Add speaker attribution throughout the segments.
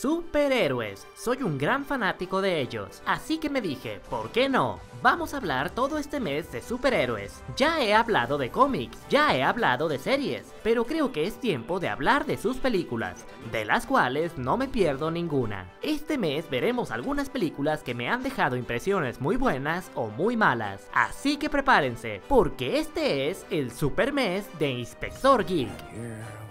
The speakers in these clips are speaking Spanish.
Speaker 1: Superhéroes, soy un gran fanático de ellos, así que me dije, ¿por qué no? Vamos a hablar todo este mes de superhéroes. Ya he hablado de cómics, ya he hablado de series, pero creo que es tiempo de hablar de sus películas, de las cuales no me pierdo ninguna. Este mes veremos algunas películas que me han dejado impresiones muy buenas o muy malas, así que prepárense, porque este es el super mes de Inspector Geek.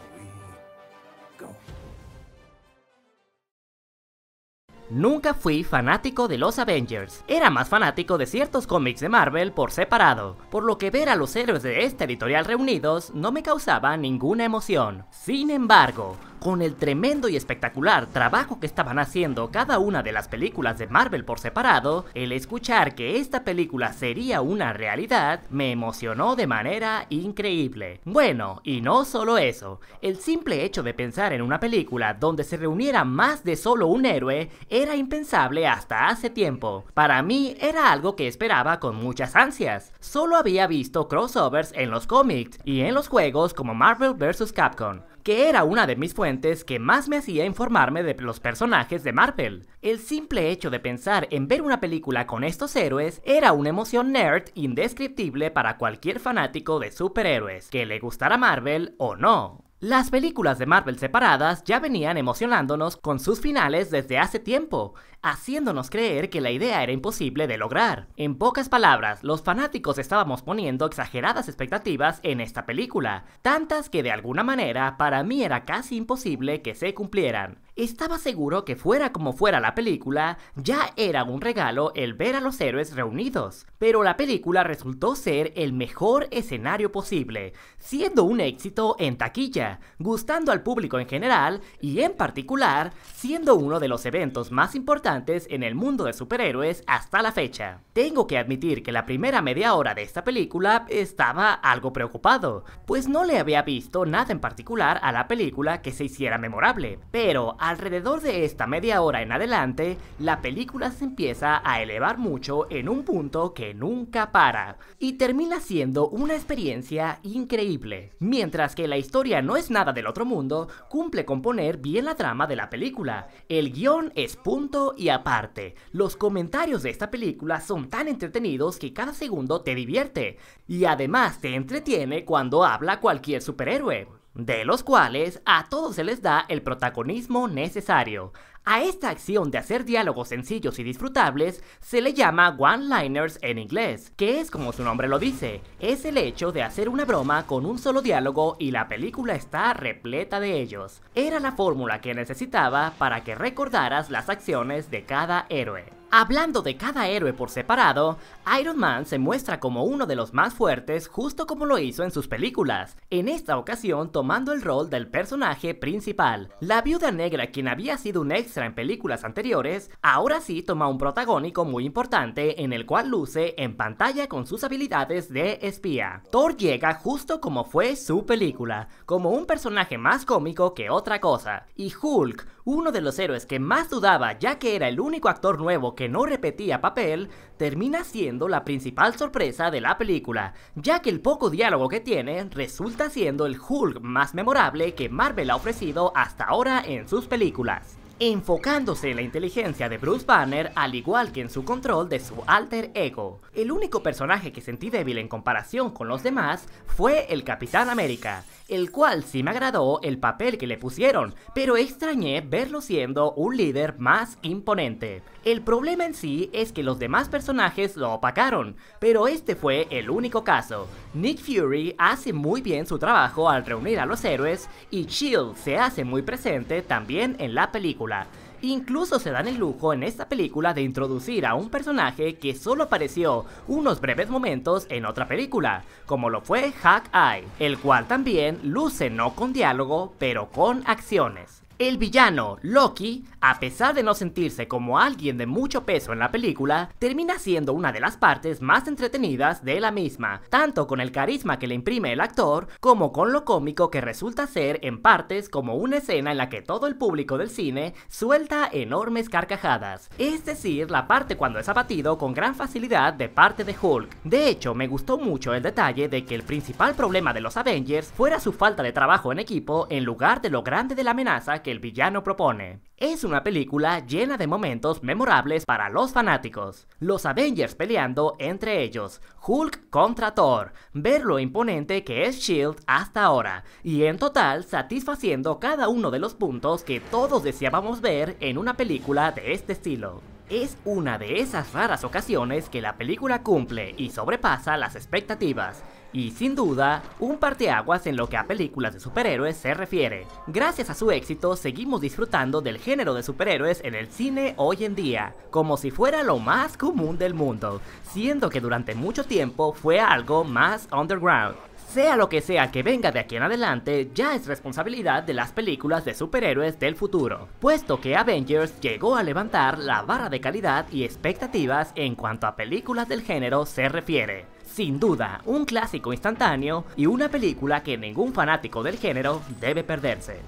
Speaker 1: Nunca fui fanático de los Avengers, era más fanático de ciertos cómics de Marvel por separado, por lo que ver a los héroes de esta editorial reunidos no me causaba ninguna emoción. Sin embargo, con el tremendo y espectacular trabajo que estaban haciendo cada una de las películas de Marvel por separado, el escuchar que esta película sería una realidad me emocionó de manera increíble. Bueno, y no solo eso, el simple hecho de pensar en una película donde se reuniera más de solo un héroe era impensable hasta hace tiempo. Para mí era algo que esperaba con muchas ansias. Solo había visto crossovers en los cómics y en los juegos como Marvel vs. Capcom, que era una de mis fuentes que más me hacía informarme de los personajes de Marvel. El simple hecho de pensar en ver una película con estos héroes era una emoción nerd indescriptible para cualquier fanático de superhéroes, que le gustara Marvel o no. Las películas de Marvel separadas ya venían emocionándonos con sus finales desde hace tiempo, haciéndonos creer que la idea era imposible de lograr. En pocas palabras, los fanáticos estábamos poniendo exageradas expectativas en esta película, tantas que de alguna manera para mí era casi imposible que se cumplieran. Estaba seguro que fuera como fuera la película, ya era un regalo el ver a los héroes reunidos, pero la película resultó ser el mejor escenario posible, siendo un éxito en taquilla, gustando al público en general y en particular siendo uno de los eventos más importantes en el mundo de superhéroes hasta la fecha. Tengo que admitir que la primera media hora de esta película estaba algo preocupado, pues no le había visto nada en particular a la película que se hiciera memorable, pero Alrededor de esta media hora en adelante, la película se empieza a elevar mucho en un punto que nunca para y termina siendo una experiencia increíble. Mientras que la historia no es nada del otro mundo, cumple con poner bien la trama de la película. El guión es punto y aparte. Los comentarios de esta película son tan entretenidos que cada segundo te divierte y además te entretiene cuando habla cualquier superhéroe de los cuales a todos se les da el protagonismo necesario. A esta acción de hacer diálogos sencillos y disfrutables se le llama one-liners en inglés, que es como su nombre lo dice, es el hecho de hacer una broma con un solo diálogo y la película está repleta de ellos. Era la fórmula que necesitaba para que recordaras las acciones de cada héroe. Hablando de cada héroe por separado, Iron Man se muestra como uno de los más fuertes justo como lo hizo en sus películas, en esta ocasión tomando el rol del personaje principal. La viuda negra quien había sido un extra en películas anteriores, ahora sí toma un protagónico muy importante en el cual luce en pantalla con sus habilidades de espía. Thor llega justo como fue su película, como un personaje más cómico que otra cosa, y Hulk uno de los héroes que más dudaba, ya que era el único actor nuevo que no repetía papel, termina siendo la principal sorpresa de la película, ya que el poco diálogo que tiene resulta siendo el Hulk más memorable que Marvel ha ofrecido hasta ahora en sus películas enfocándose en la inteligencia de Bruce Banner al igual que en su control de su alter ego. El único personaje que sentí débil en comparación con los demás fue el Capitán América, el cual sí me agradó el papel que le pusieron, pero extrañé verlo siendo un líder más imponente. El problema en sí es que los demás personajes lo opacaron, pero este fue el único caso. Nick Fury hace muy bien su trabajo al reunir a los héroes y Shield se hace muy presente también en la película. Incluso se dan el lujo en esta película de introducir a un personaje que solo apareció unos breves momentos en otra película, como lo fue Hawkeye, el cual también luce no con diálogo, pero con acciones. El villano, Loki, a pesar de no sentirse como alguien de mucho peso en la película, termina siendo una de las partes más entretenidas de la misma, tanto con el carisma que le imprime el actor, como con lo cómico que resulta ser en partes como una escena en la que todo el público del cine suelta enormes carcajadas, es decir, la parte cuando es abatido con gran facilidad de parte de Hulk. De hecho, me gustó mucho el detalle de que el principal problema de los Avengers fuera su falta de trabajo en equipo en lugar de lo grande de la amenaza que el villano propone. Es una película llena de momentos memorables para los fanáticos. Los Avengers peleando entre ellos, Hulk contra Thor, ver lo imponente que es Shield hasta ahora, y en total satisfaciendo cada uno de los puntos que todos deseábamos ver en una película de este estilo. Es una de esas raras ocasiones que la película cumple y sobrepasa las expectativas, y sin duda, un parteaguas en lo que a películas de superhéroes se refiere. Gracias a su éxito, seguimos disfrutando del género de superhéroes en el cine hoy en día, como si fuera lo más común del mundo, siendo que durante mucho tiempo fue algo más underground. Sea lo que sea que venga de aquí en adelante, ya es responsabilidad de las películas de superhéroes del futuro, puesto que Avengers llegó a levantar la barra de calidad y expectativas en cuanto a películas del género se refiere. Sin duda, un clásico instantáneo y una película que ningún fanático del género debe perderse.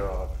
Speaker 1: God